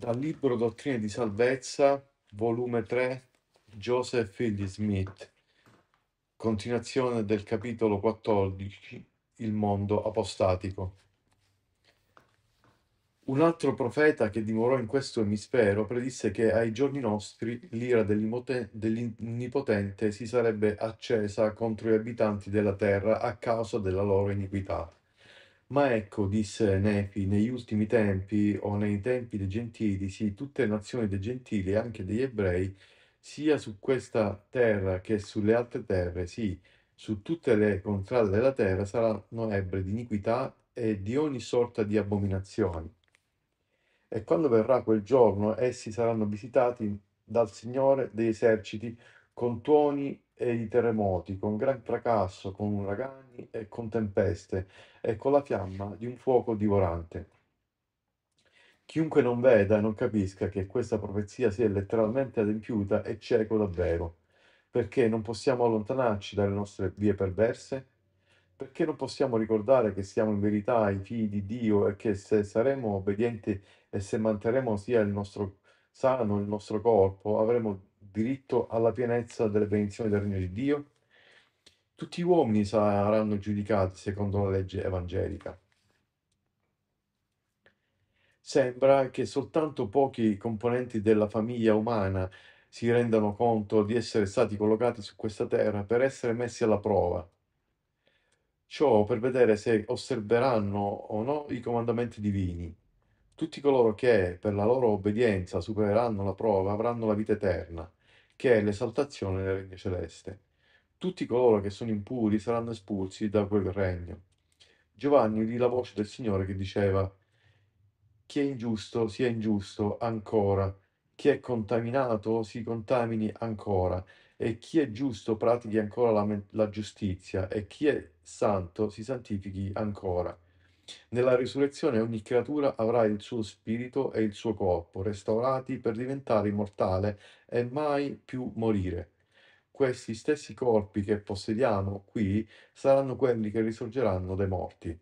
Dal libro Dottrine di salvezza, volume 3, Joseph Figli Smith, continuazione del capitolo 14, Il mondo apostatico. Un altro profeta che dimorò in questo emisfero predisse che ai giorni nostri l'ira dell'Innipotente si sarebbe accesa contro gli abitanti della terra a causa della loro iniquità ma ecco, disse Nepi, negli ultimi tempi o nei tempi dei gentili, sì, tutte le nazioni dei gentili, anche degli ebrei, sia su questa terra che sulle altre terre, sì, su tutte le contrade della terra, saranno ebre di iniquità e di ogni sorta di abominazioni. E quando verrà quel giorno, essi saranno visitati dal Signore degli eserciti con tuoni e i terremoti, con gran fracasso, con uragani e con tempeste, e con la fiamma di un fuoco divorante. Chiunque non veda e non capisca che questa profezia sia letteralmente adempiuta è cieco davvero. Perché non possiamo allontanarci dalle nostre vie perverse? Perché non possiamo ricordare che siamo in verità i figli di Dio e che se saremo obbedienti e se manterremo sia il nostro sano il nostro corpo, avremo diritto alla pienezza delle benedizioni del regno di Dio? Tutti gli uomini saranno giudicati secondo la legge evangelica. Sembra che soltanto pochi componenti della famiglia umana si rendano conto di essere stati collocati su questa terra per essere messi alla prova. Ciò per vedere se osserveranno o no i comandamenti divini. Tutti coloro che, per la loro obbedienza, supereranno la prova avranno la vita eterna che è l'esaltazione del regno celeste. Tutti coloro che sono impuri saranno espulsi da quel regno. Giovanni udì la voce del Signore che diceva, chi è ingiusto sia ingiusto ancora, chi è contaminato si contamini ancora, e chi è giusto pratichi ancora la, la giustizia, e chi è santo si santifichi ancora nella risurrezione ogni creatura avrà il suo spirito e il suo corpo restaurati per diventare immortale e mai più morire. Questi stessi corpi che possediamo qui saranno quelli che risorgeranno dai morti.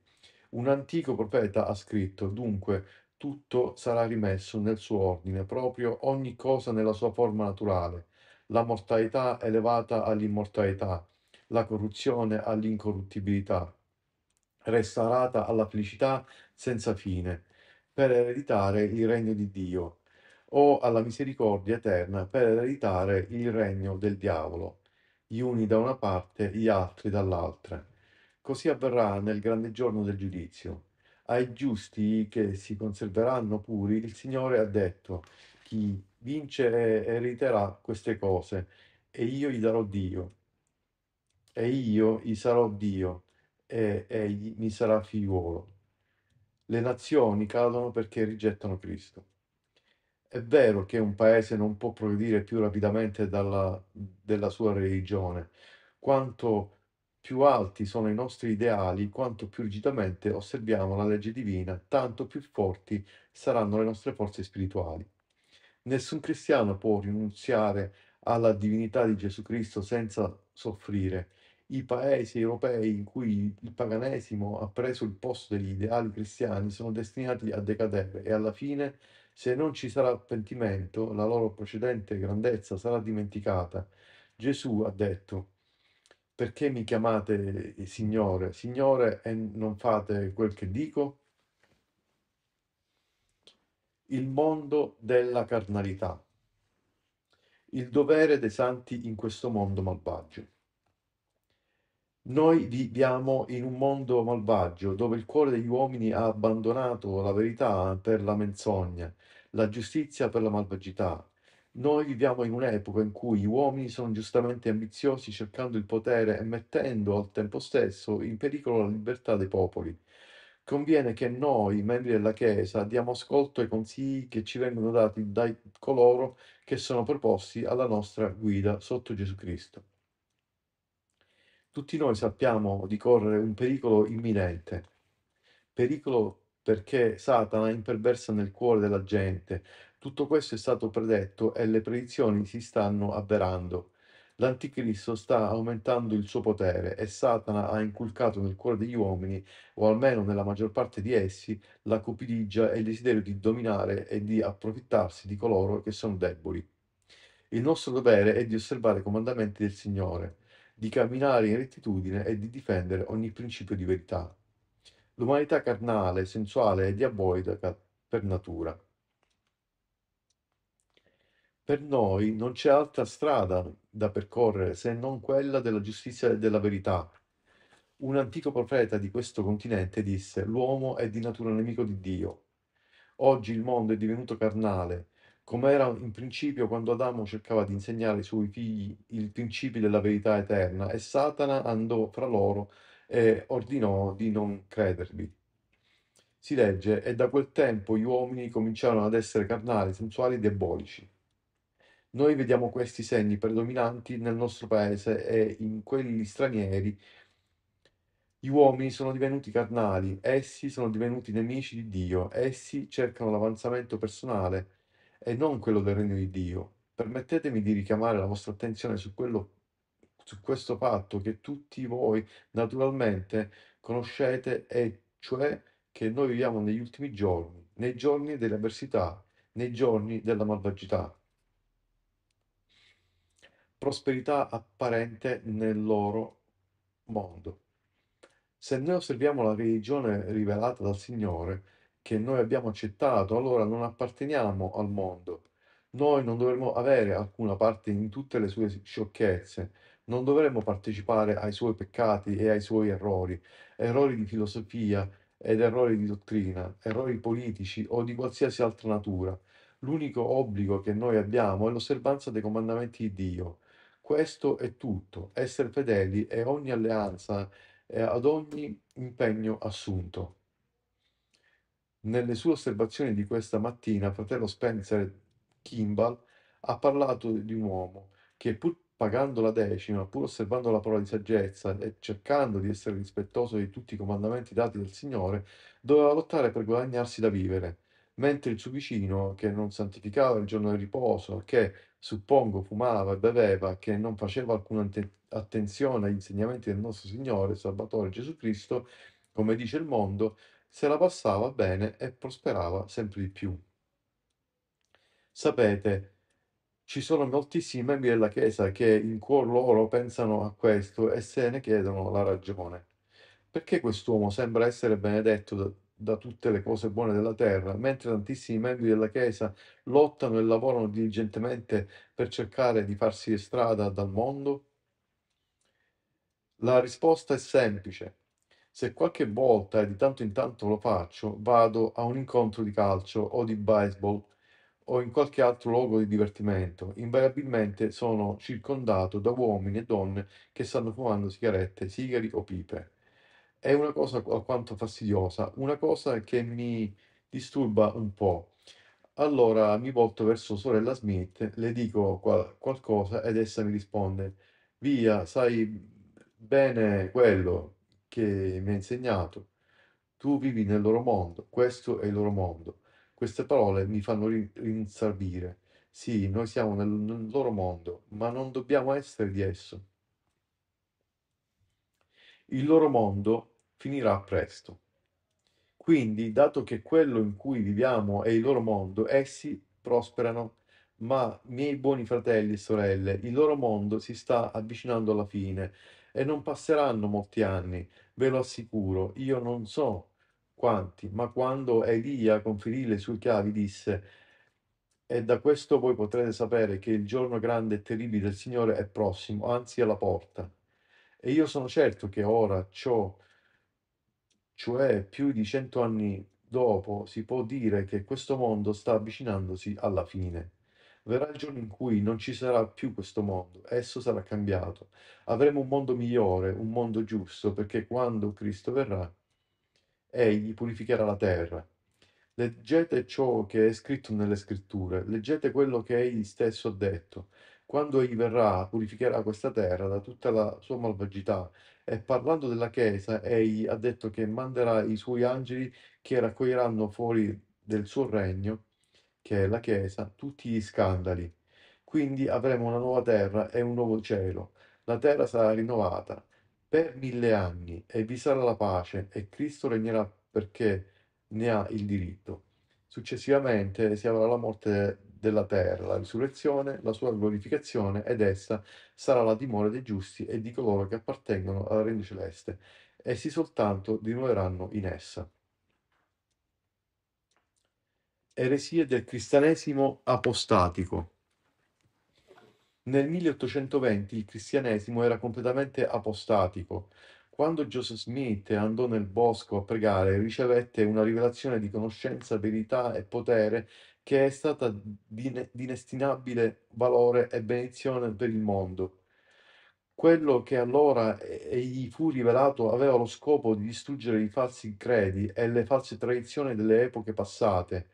Un antico profeta ha scritto, dunque, tutto sarà rimesso nel suo ordine, proprio ogni cosa nella sua forma naturale, la mortalità elevata all'immortalità, la corruzione all'incorruttibilità, restaurata alla felicità senza fine, per ereditare il regno di Dio, o alla misericordia eterna, per ereditare il regno del diavolo, gli uni da una parte, gli altri dall'altra. Così avverrà nel grande giorno del giudizio. Ai giusti che si conserveranno puri, il Signore ha detto, chi vince erediterà queste cose, e io gli darò Dio, e io gli sarò Dio, e egli mi sarà figliuolo. Le nazioni cadono perché rigettano Cristo. È vero che un paese non può progredire più rapidamente dalla, della sua religione. Quanto più alti sono i nostri ideali, quanto più rigidamente osserviamo la legge divina, tanto più forti saranno le nostre forze spirituali. Nessun cristiano può rinunziare alla divinità di Gesù Cristo senza soffrire i paesi europei in cui il paganesimo ha preso il posto degli ideali cristiani sono destinati a decadere e alla fine, se non ci sarà pentimento, la loro precedente grandezza sarà dimenticata. Gesù ha detto, perché mi chiamate Signore, Signore e non fate quel che dico? Il mondo della carnalità. Il dovere dei santi in questo mondo malvagio. Noi viviamo in un mondo malvagio dove il cuore degli uomini ha abbandonato la verità per la menzogna, la giustizia per la malvagità. Noi viviamo in un'epoca in cui gli uomini sono giustamente ambiziosi cercando il potere e mettendo al tempo stesso in pericolo la libertà dei popoli. Conviene che noi, membri della Chiesa, diamo ascolto ai consigli che ci vengono dati da coloro che sono proposti alla nostra guida sotto Gesù Cristo. Tutti noi sappiamo di correre un pericolo imminente, pericolo perché Satana imperversa nel cuore della gente. Tutto questo è stato predetto e le predizioni si stanno avverando. L'anticristo sta aumentando il suo potere e Satana ha inculcato nel cuore degli uomini, o almeno nella maggior parte di essi, la cupidigia e il desiderio di dominare e di approfittarsi di coloro che sono deboli. Il nostro dovere è di osservare i comandamenti del Signore di camminare in rettitudine e di difendere ogni principio di verità. L'umanità carnale, sensuale e diabolica per natura. Per noi non c'è altra strada da percorrere se non quella della giustizia e della verità. Un antico profeta di questo continente disse: L'uomo è di natura nemico di Dio. Oggi il mondo è divenuto carnale come era in principio quando Adamo cercava di insegnare ai suoi figli i principi della verità eterna, e Satana andò fra loro e ordinò di non credervi. Si legge, e da quel tempo gli uomini cominciarono ad essere carnali, sensuali e diabolici. Noi vediamo questi segni predominanti nel nostro paese e in quelli stranieri. Gli uomini sono divenuti carnali, essi sono divenuti nemici di Dio, essi cercano l'avanzamento personale, e non quello del regno di Dio. Permettetemi di richiamare la vostra attenzione su, quello, su questo fatto che tutti voi naturalmente conoscete e cioè che noi viviamo negli ultimi giorni, nei giorni delle avversità, nei giorni della malvagità. Prosperità apparente nel loro mondo. Se noi osserviamo la religione rivelata dal Signore, che noi abbiamo accettato, allora non apparteniamo al mondo. Noi non dovremmo avere alcuna parte in tutte le sue sciocchezze, non dovremmo partecipare ai suoi peccati e ai suoi errori, errori di filosofia ed errori di dottrina, errori politici o di qualsiasi altra natura. L'unico obbligo che noi abbiamo è l'osservanza dei comandamenti di Dio. Questo è tutto, essere fedeli e ogni alleanza e ad ogni impegno assunto. Nelle sue osservazioni di questa mattina, fratello Spencer Kimball ha parlato di un uomo che pur pagando la decima, pur osservando la parola di saggezza e cercando di essere rispettoso di tutti i comandamenti dati dal Signore, doveva lottare per guadagnarsi da vivere, mentre il suo vicino, che non santificava il giorno del riposo, che suppongo fumava e beveva, che non faceva alcuna attenzione agli insegnamenti del nostro Signore, Salvatore Gesù Cristo, come dice il mondo, se la passava bene e prosperava sempre di più. Sapete, ci sono moltissimi membri della Chiesa che in cuor loro pensano a questo e se ne chiedono la ragione. Perché quest'uomo sembra essere benedetto da, da tutte le cose buone della terra, mentre tantissimi membri della Chiesa lottano e lavorano diligentemente per cercare di farsi strada dal mondo? La risposta è semplice se qualche volta di tanto in tanto lo faccio, vado a un incontro di calcio o di baseball o in qualche altro luogo di divertimento. Invariabilmente sono circondato da uomini e donne che stanno fumando sigarette, sigari o pipe. È una cosa alquanto fastidiosa, una cosa che mi disturba un po'. Allora mi volto verso sorella Smith, le dico qual- qualcosa ed essa mi risponde: Via, sai bene quello, che mi ha insegnato. Tu vivi nel loro mondo, questo è il loro mondo. Queste parole mi fanno rinsarbire. Sì, noi siamo nel, nel loro mondo, ma non dobbiamo essere di esso. Il loro mondo finirà presto. Quindi, dato che quello in cui viviamo è il loro mondo, essi prosperano. Ma, miei buoni fratelli e sorelle, il loro mondo si sta avvicinando alla fine e non passeranno molti anni, ve lo assicuro, io non so quanti, ma quando Elia conferì le sue chiavi disse, e da questo voi potrete sapere che il giorno grande e terribile del Signore è prossimo, anzi è alla porta. E io sono certo che ora ciò, cioè più di cento anni dopo, si può dire che questo mondo sta avvicinandosi alla fine. Verrà il giorno in cui non ci sarà più questo mondo, esso sarà cambiato. Avremo un mondo migliore, un mondo giusto, perché quando Cristo verrà, egli purificherà la terra. Leggete ciò che è scritto nelle scritture, leggete quello che egli stesso ha detto. Quando egli verrà, purificherà questa terra da tutta la sua malvagità. E parlando della Chiesa, egli ha detto che manderà i suoi angeli che raccoglieranno fuori del suo regno che è la Chiesa, tutti gli scandali. Quindi avremo una nuova terra e un nuovo cielo. La terra sarà rinnovata per mille anni e vi sarà la pace e Cristo regnerà perché ne ha il diritto. Successivamente si avrà la morte della terra, la risurrezione, la sua glorificazione ed essa sarà la dimora dei giusti e di coloro che appartengono al regno celeste. Essi soltanto dimorano in essa eresie del cristianesimo apostatico. Nel 1820 il cristianesimo era completamente apostatico. Quando Joseph Smith andò nel bosco a pregare, ricevette una rivelazione di conoscenza, verità e potere che è stata di inestimabile valore e benedizione per il mondo. Quello che allora gli fu rivelato aveva lo scopo di distruggere i falsi credi e le false tradizioni delle epoche passate,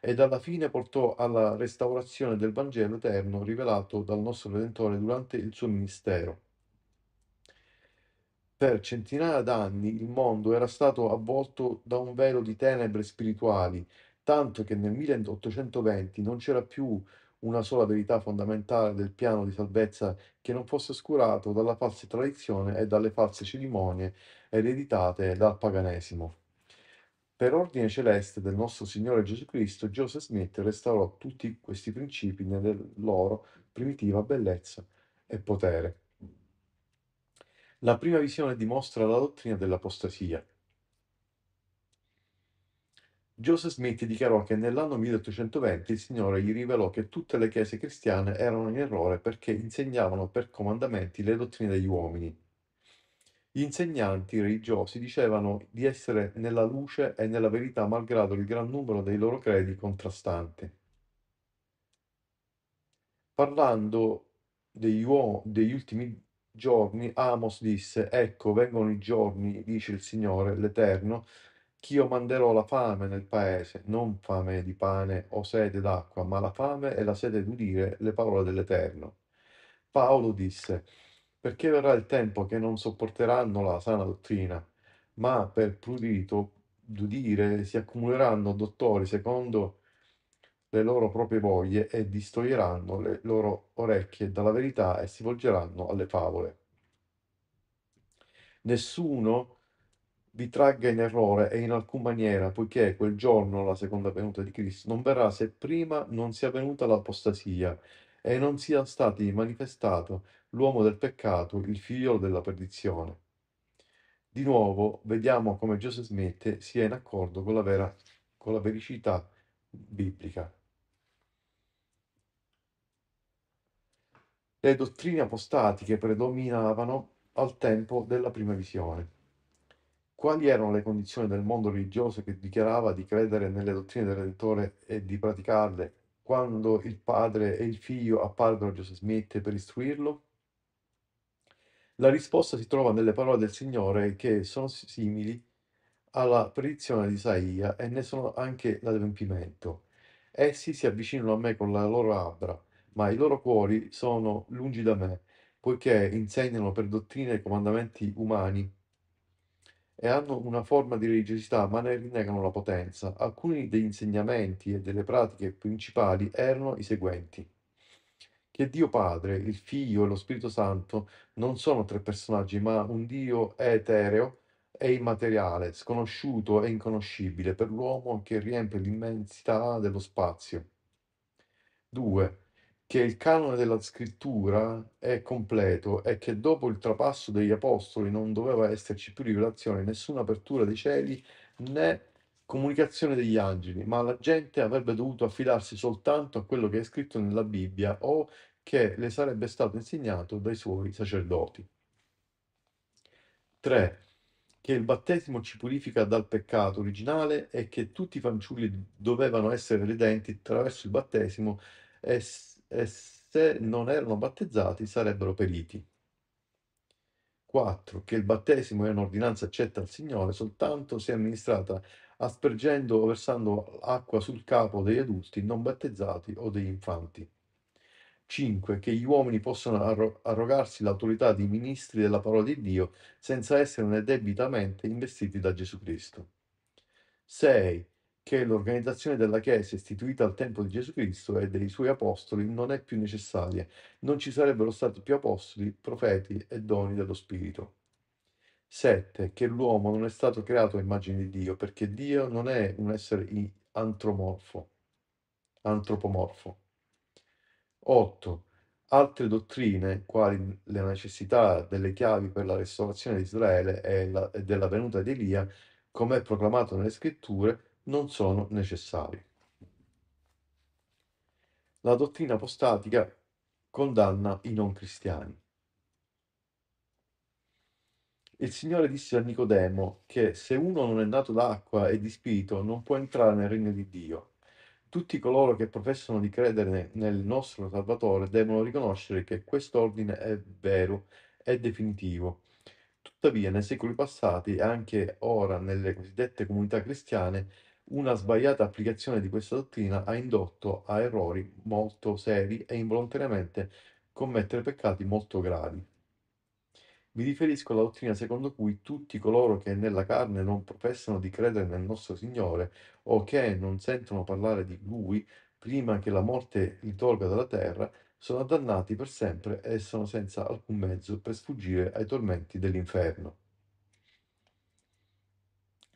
ed alla fine portò alla restaurazione del Vangelo eterno rivelato dal nostro Redentore durante il suo ministero. Per centinaia d'anni il mondo era stato avvolto da un velo di tenebre spirituali, tanto che nel 1820 non c'era più una sola verità fondamentale del piano di salvezza che non fosse oscurato dalla falsa tradizione e dalle false cerimonie ereditate dal paganesimo. Per ordine celeste del nostro Signore Gesù Cristo, Joseph Smith restaurò tutti questi principi nella loro primitiva bellezza e potere. La prima visione dimostra la dottrina dell'apostasia. Joseph Smith dichiarò che nell'anno 1820 il Signore gli rivelò che tutte le chiese cristiane erano in errore perché insegnavano per comandamenti le dottrine degli uomini. Gli insegnanti religiosi dicevano di essere nella luce e nella verità malgrado il gran numero dei loro credi contrastanti. Parlando degli, uo- degli ultimi giorni, Amos disse, ecco, vengono i giorni, dice il Signore, l'Eterno, che io manderò la fame nel paese, non fame di pane o sede d'acqua, ma la fame e la sede d'udire le parole dell'Eterno. Paolo disse, perché verrà il tempo che non sopporteranno la sana dottrina, ma per prurito d'udire si accumuleranno dottori secondo le loro proprie voglie e distoglieranno le loro orecchie dalla verità e si volgeranno alle favole. Nessuno vi tragga in errore e in alcun maniera, poiché quel giorno, la seconda venuta di Cristo, non verrà se prima non sia venuta l'apostasia e non sia stati manifestato l'uomo del peccato, il figlio della perdizione. Di nuovo vediamo come Joseph Smith sia in accordo con la, vera, con la vericità biblica. Le dottrine apostatiche predominavano al tempo della prima visione. Quali erano le condizioni del mondo religioso che dichiarava di credere nelle dottrine del Redentore e di praticarle quando il padre e il figlio apparvero a Joseph Smith per istruirlo? La risposta si trova nelle parole del Signore che sono simili alla predizione di Isaia e ne sono anche l'adempimento. Essi si avvicinano a me con le loro labbra, ma i loro cuori sono lungi da me, poiché insegnano per dottrine i comandamenti umani e hanno una forma di religiosità, ma ne rinnegano la potenza. Alcuni degli insegnamenti e delle pratiche principali erano i seguenti che Dio Padre, il Figlio e lo Spirito Santo non sono tre personaggi, ma un Dio etereo e immateriale, sconosciuto e inconoscibile per l'uomo che riempie l'immensità dello spazio. 2. Che il canone della scrittura è completo e che dopo il trapasso degli apostoli non doveva esserci più rivelazione, nessuna apertura dei cieli né comunicazione degli angeli, ma la gente avrebbe dovuto affidarsi soltanto a quello che è scritto nella Bibbia o che le sarebbe stato insegnato dai suoi sacerdoti. 3. Che il battesimo ci purifica dal peccato originale e che tutti i fanciulli dovevano essere redenti attraverso il battesimo e, e se non erano battezzati sarebbero periti. 4. Che il battesimo è un'ordinanza accetta al Signore soltanto se amministrata aspergendo o versando acqua sul capo degli adulti non battezzati o degli infanti. 5. Che gli uomini possono arrogarsi l'autorità di ministri della parola di Dio senza esserne debitamente investiti da Gesù Cristo. 6. Che l'organizzazione della Chiesa istituita al tempo di Gesù Cristo e dei suoi apostoli non è più necessaria, non ci sarebbero stati più apostoli, profeti e doni dello Spirito. 7. Che l'uomo non è stato creato a immagine di Dio, perché Dio non è un essere antromorfo, antropomorfo. 8. Altre dottrine, quali la necessità delle chiavi per la restaurazione di Israele e della venuta di Elia, come è proclamato nelle scritture, non sono necessarie. La dottrina apostatica condanna i non cristiani. Il Signore disse a Nicodemo che se uno non è nato d'acqua e di spirito non può entrare nel regno di Dio. Tutti coloro che professano di credere nel nostro Salvatore devono riconoscere che quest'ordine è vero, è definitivo. Tuttavia, nei secoli passati e anche ora nelle cosiddette comunità cristiane, una sbagliata applicazione di questa dottrina ha indotto a errori molto seri e involontariamente commettere peccati molto gravi. Mi riferisco alla dottrina secondo cui tutti coloro che nella carne non professano di credere nel nostro Signore o che non sentono parlare di Lui prima che la morte li tolga dalla terra, sono dannati per sempre e sono senza alcun mezzo per sfuggire ai tormenti dell'inferno.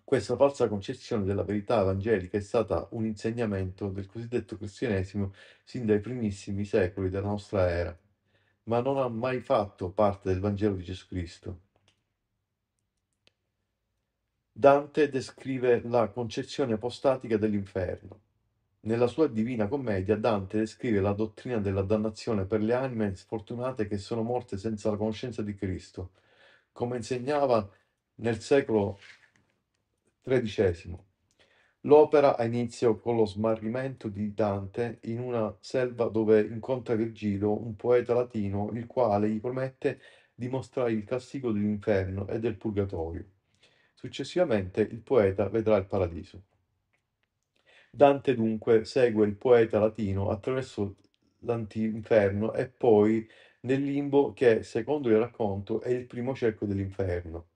Questa falsa concezione della verità evangelica è stata un insegnamento del cosiddetto cristianesimo sin dai primissimi secoli della nostra era ma non ha mai fatto parte del Vangelo di Gesù Cristo. Dante descrive la concezione apostatica dell'inferno. Nella sua Divina Commedia Dante descrive la dottrina della dannazione per le anime sfortunate che sono morte senza la conoscenza di Cristo, come insegnava nel secolo XIII. L'opera ha inizio con lo smarrimento di Dante in una selva dove incontra Virgilio, un poeta latino, il quale gli promette di mostrare il castigo dell'inferno e del purgatorio. Successivamente il poeta vedrà il paradiso. Dante dunque segue il poeta latino attraverso l'antinferno e poi nel limbo che, secondo il racconto, è il primo cerchio dell'inferno.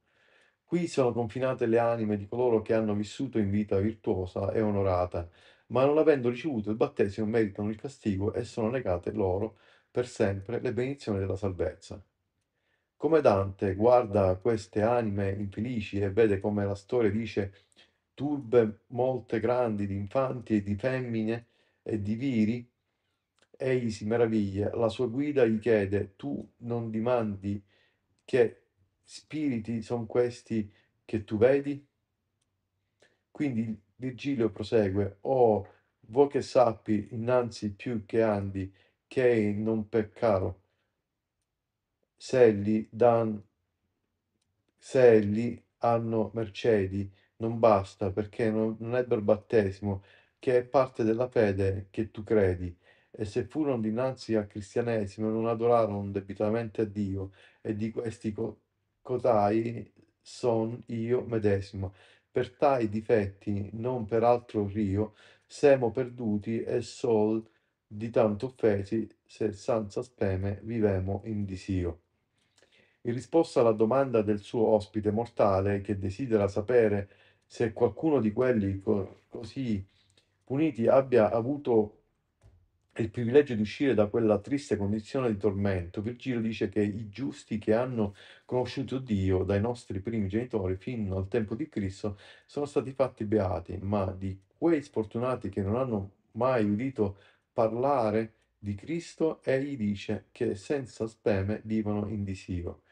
Qui sono confinate le anime di coloro che hanno vissuto in vita virtuosa e onorata, ma non avendo ricevuto il battesimo meritano il castigo e sono negate loro per sempre le benedizioni della salvezza. Come Dante guarda queste anime infelici e vede come la storia dice turbe molte grandi di infanti e di femmine e di viri, egli si meraviglia, la sua guida gli chiede tu non dimandi che spiriti sono questi che tu vedi? Quindi Virgilio prosegue, oh, vuoi che sappi innanzi più che andi, che non peccaro, se li, dan, se li hanno mercedi, non basta, perché non, non ebbero battesimo, che è parte della fede che tu credi, e se furono dinanzi al cristianesimo non adorarono debitamente a Dio, e di questi co cotai son io medesimo, per tai difetti, non per altro rio, semo perduti e sol di tanto offesi, se senza speme vivemo in disio. In risposta alla domanda del suo ospite mortale, che desidera sapere se qualcuno di quelli co- così puniti abbia avuto il privilegio di uscire da quella triste condizione di tormento, Virgilio dice che i giusti che hanno conosciuto Dio dai nostri primi genitori fino al tempo di Cristo sono stati fatti beati, ma di quei sfortunati che non hanno mai udito parlare di Cristo, egli dice che senza speme vivono in disio.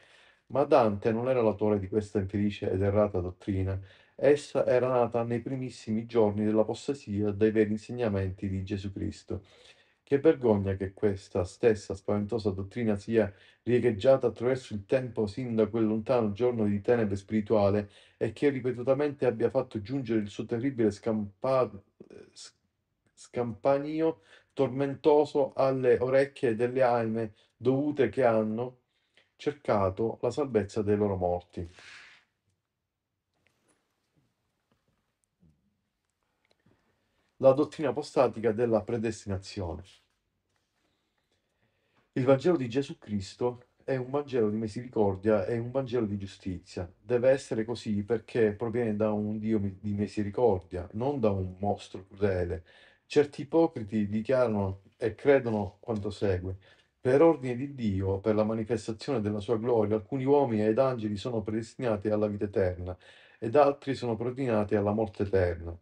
Ma Dante non era l'autore di questa infelice ed errata dottrina, essa era nata nei primissimi giorni dell'apostasia dai veri insegnamenti di Gesù Cristo. Che vergogna che questa stessa spaventosa dottrina sia riecheggiata attraverso il tempo sin da quel lontano giorno di tenebre spirituale e che ripetutamente abbia fatto giungere il suo terribile scampa- scampanio tormentoso alle orecchie delle anime dovute che hanno cercato la salvezza dei loro morti. la dottrina apostatica della predestinazione. Il Vangelo di Gesù Cristo è un Vangelo di misericordia e un Vangelo di giustizia. Deve essere così perché proviene da un Dio di misericordia, non da un mostro crudele. Certi ipocriti dichiarano e credono quanto segue. Per ordine di Dio, per la manifestazione della sua gloria, alcuni uomini ed angeli sono predestinati alla vita eterna ed altri sono predestinati alla morte eterna.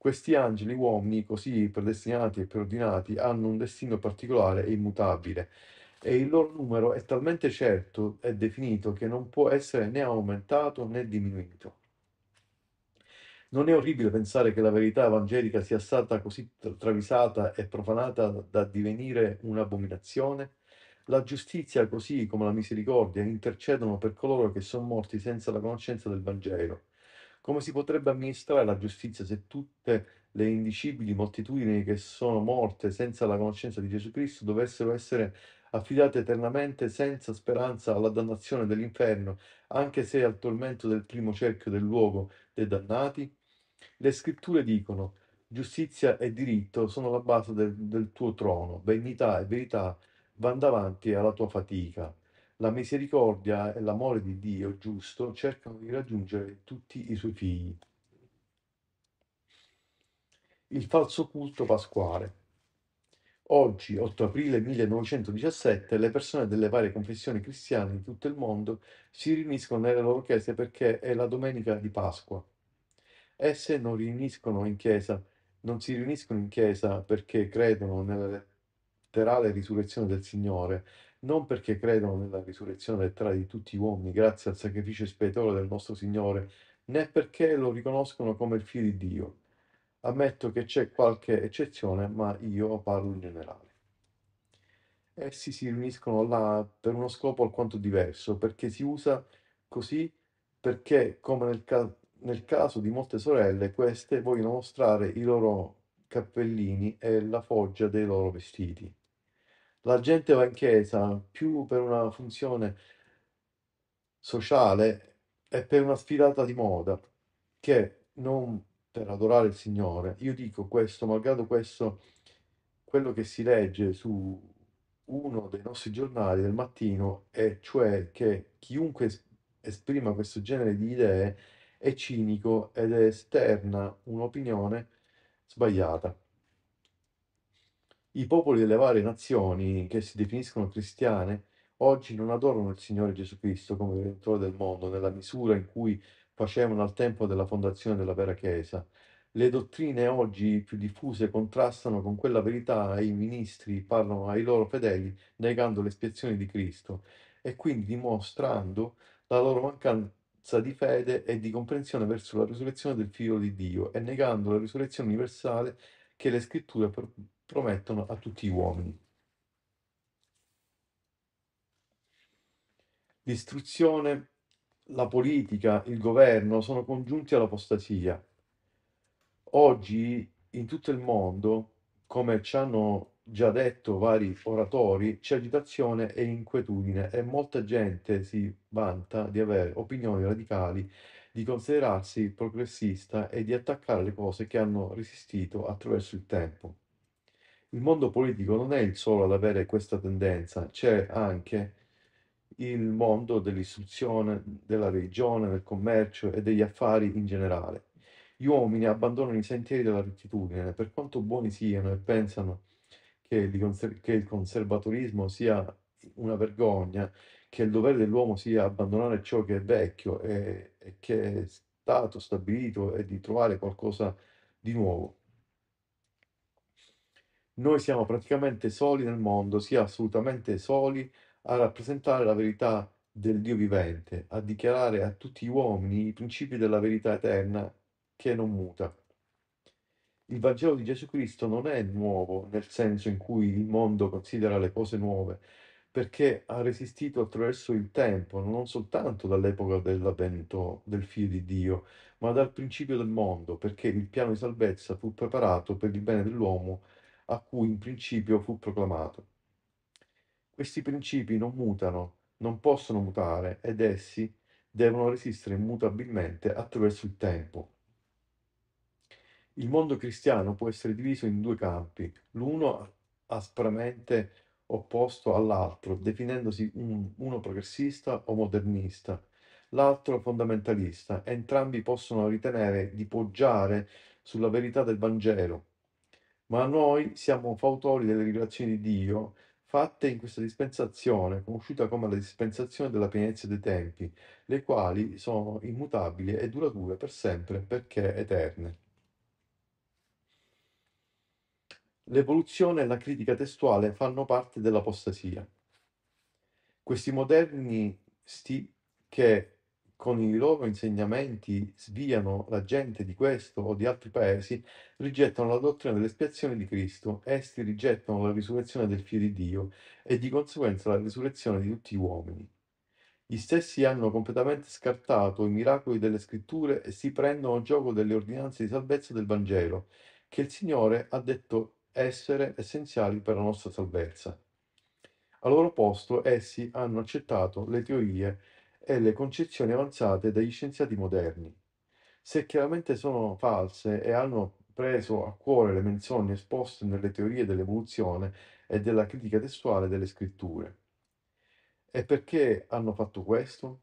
Questi angeli uomini, così predestinati e preordinati, hanno un destino particolare e immutabile, e il loro numero è talmente certo e definito che non può essere né aumentato né diminuito. Non è orribile pensare che la verità evangelica sia stata così travisata e profanata da divenire un'abominazione? La giustizia, così come la misericordia, intercedono per coloro che sono morti senza la conoscenza del Vangelo come si potrebbe amministrare la giustizia se tutte le indicibili moltitudini che sono morte senza la conoscenza di Gesù Cristo dovessero essere affidate eternamente senza speranza alla dannazione dell'inferno, anche se al tormento del primo cerchio del luogo dei dannati? Le scritture dicono, giustizia e diritto sono la base del, del tuo trono, benità e verità vanno davanti alla tua fatica. La misericordia e l'amore di Dio giusto cercano di raggiungere tutti i suoi figli. Il falso culto pasquale. Oggi, 8 aprile 1917, le persone delle varie confessioni cristiane di tutto il mondo si riuniscono nelle loro chiese perché è la domenica di Pasqua. Esse non, in chiesa, non si riuniscono in chiesa perché credono nella letterale risurrezione del Signore, non perché credono nella risurrezione letterale di tutti gli uomini grazie al sacrificio espiatorio del nostro Signore, né perché lo riconoscono come il figlio di Dio. Ammetto che c'è qualche eccezione, ma io parlo in generale. Essi si riuniscono là per uno scopo alquanto diverso, perché si usa così perché, come nel, ca- nel caso di molte sorelle, queste vogliono mostrare i loro cappellini e la foggia dei loro vestiti la gente va in chiesa più per una funzione sociale e per una sfilata di moda che non per adorare il Signore. Io dico questo, malgrado questo, quello che si legge su uno dei nostri giornali del mattino, e cioè che chiunque esprima questo genere di idee è cinico ed esterna un'opinione sbagliata. I popoli delle varie nazioni che si definiscono cristiane oggi non adorano il Signore Gesù Cristo come Redentore del mondo nella misura in cui facevano al tempo della fondazione della vera Chiesa. Le dottrine oggi più diffuse contrastano con quella verità e i ministri parlano ai loro fedeli negando l'espiazione di Cristo e quindi dimostrando la loro mancanza di fede e di comprensione verso la risurrezione del Figlio di Dio e negando la risurrezione universale che le scritture pr- promettono a tutti gli uomini. L'istruzione, la politica, il governo sono congiunti all'apostasia. Oggi in tutto il mondo, come ci hanno già detto vari oratori, c'è agitazione e inquietudine e molta gente si vanta di avere opinioni radicali di considerarsi progressista e di attaccare le cose che hanno resistito attraverso il tempo. Il mondo politico non è il solo ad avere questa tendenza, c'è anche il mondo dell'istruzione, della religione, del commercio e degli affari in generale. Gli uomini abbandonano i sentieri della rettitudine, per quanto buoni siano, e pensano che il conservatorismo sia una vergogna, che il dovere dell'uomo sia abbandonare ciò che è vecchio e e che è stato stabilito è di trovare qualcosa di nuovo. Noi siamo praticamente soli nel mondo, sia assolutamente soli a rappresentare la verità del Dio vivente, a dichiarare a tutti gli uomini i principi della verità eterna che non muta. Il Vangelo di Gesù Cristo non è nuovo nel senso in cui il mondo considera le cose nuove, perché ha resistito attraverso il tempo, non soltanto dall'epoca dell'avvento del figlio di Dio, ma dal principio del mondo, perché il piano di salvezza fu preparato per il bene dell'uomo a cui in principio fu proclamato. Questi principi non mutano, non possono mutare ed essi devono resistere immutabilmente attraverso il tempo. Il mondo cristiano può essere diviso in due campi, l'uno aspramente opposto all'altro, definendosi un- uno progressista o modernista, l'altro fondamentalista. Entrambi possono ritenere di poggiare sulla verità del Vangelo, ma noi siamo fautori delle rivelazioni di Dio fatte in questa dispensazione, conosciuta come la dispensazione della pienezza dei tempi, le quali sono immutabili e durature per sempre perché eterne. L'evoluzione e la critica testuale fanno parte dell'apostasia. Questi moderni sti che con i loro insegnamenti sviano la gente di questo o di altri paesi, rigettano la dottrina dell'espiazione di Cristo, essi rigettano la risurrezione del figlio di Dio e di conseguenza la risurrezione di tutti gli uomini. Gli stessi hanno completamente scartato i miracoli delle scritture e si prendono gioco delle ordinanze di salvezza del Vangelo, che il Signore ha detto essere essenziali per la nostra salvezza. Al loro posto essi hanno accettato le teorie e le concezioni avanzate dagli scienziati moderni. Se chiaramente sono false e hanno preso a cuore le menzogne esposte nelle teorie dell'evoluzione e della critica testuale delle scritture. E perché hanno fatto questo?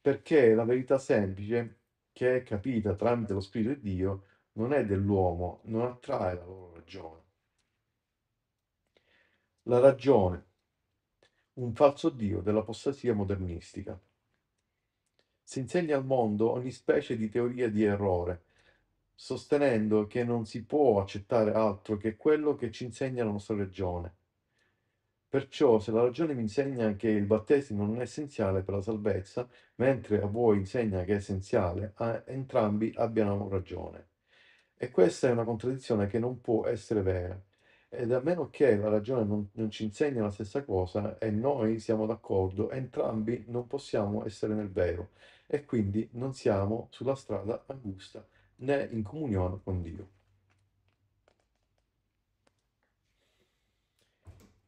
Perché la verità semplice, che è capita tramite lo Spirito di Dio, non è dell'uomo, non attrae la loro ragione la ragione, un falso dio dell'apostasia modernistica. Si insegna al mondo ogni specie di teoria di errore, sostenendo che non si può accettare altro che quello che ci insegna la nostra ragione. Perciò se la ragione mi insegna che il battesimo non è essenziale per la salvezza, mentre a voi insegna che è essenziale, entrambi abbiano ragione. E questa è una contraddizione che non può essere vera. Ed a meno che la ragione non, non ci insegni la stessa cosa e noi siamo d'accordo, entrambi non possiamo essere nel vero e quindi non siamo sulla strada angusta né in comunione con Dio.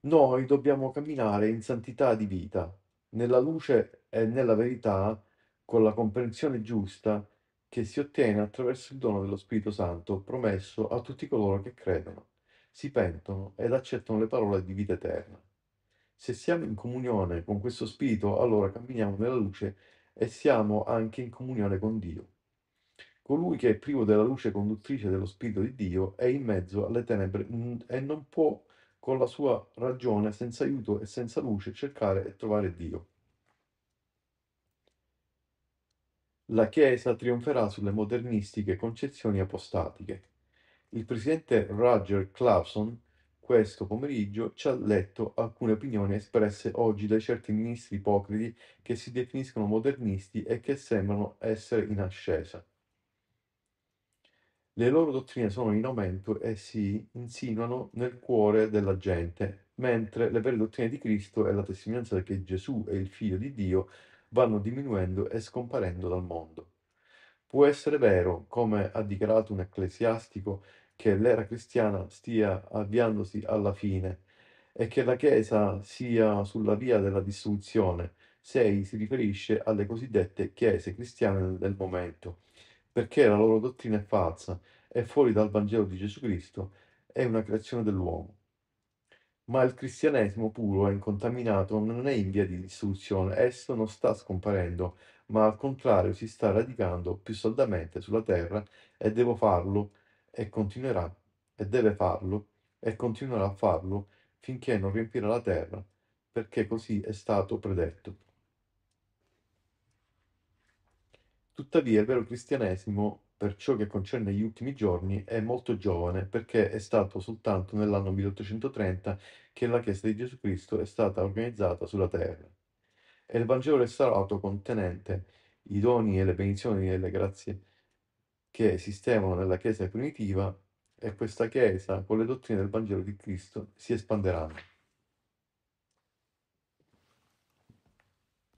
Noi dobbiamo camminare in santità di vita, nella luce e nella verità, con la comprensione giusta che si ottiene attraverso il dono dello Spirito Santo promesso a tutti coloro che credono si pentono ed accettano le parole di vita eterna. Se siamo in comunione con questo Spirito, allora camminiamo nella luce e siamo anche in comunione con Dio. Colui che è privo della luce conduttrice dello Spirito di Dio è in mezzo alle tenebre mm, e non può con la sua ragione, senza aiuto e senza luce, cercare e trovare Dio. La Chiesa trionferà sulle modernistiche concezioni apostatiche. Il presidente Roger Clauson questo pomeriggio ci ha letto alcune opinioni espresse oggi da certi ministri ipocriti che si definiscono modernisti e che sembrano essere in ascesa. Le loro dottrine sono in aumento e si insinuano nel cuore della gente, mentre le vere dottrine di Cristo e la testimonianza che Gesù è il figlio di Dio vanno diminuendo e scomparendo dal mondo. Può essere vero, come ha dichiarato un ecclesiastico, che l'era cristiana stia avviandosi alla fine e che la Chiesa sia sulla via della distruzione. 6 si riferisce alle cosiddette chiese cristiane del momento, perché la loro dottrina è falsa, è fuori dal Vangelo di Gesù Cristo, è una creazione dell'uomo. Ma il cristianesimo puro e incontaminato non è in via di distruzione, esso non sta scomparendo, ma al contrario si sta radicando più saldamente sulla terra e devo farlo e continuerà, e deve farlo, e continuerà a farlo finché non riempirà la terra, perché così è stato predetto. Tuttavia il vero cristianesimo, per ciò che concerne gli ultimi giorni, è molto giovane perché è stato soltanto nell'anno 1830 che la Chiesa di Gesù Cristo è stata organizzata sulla terra. E il Vangelo restaurato contenente i doni e le benedizioni e le grazie che esistevano nella Chiesa primitiva e questa Chiesa, con le dottrine del Vangelo di Cristo, si espanderanno.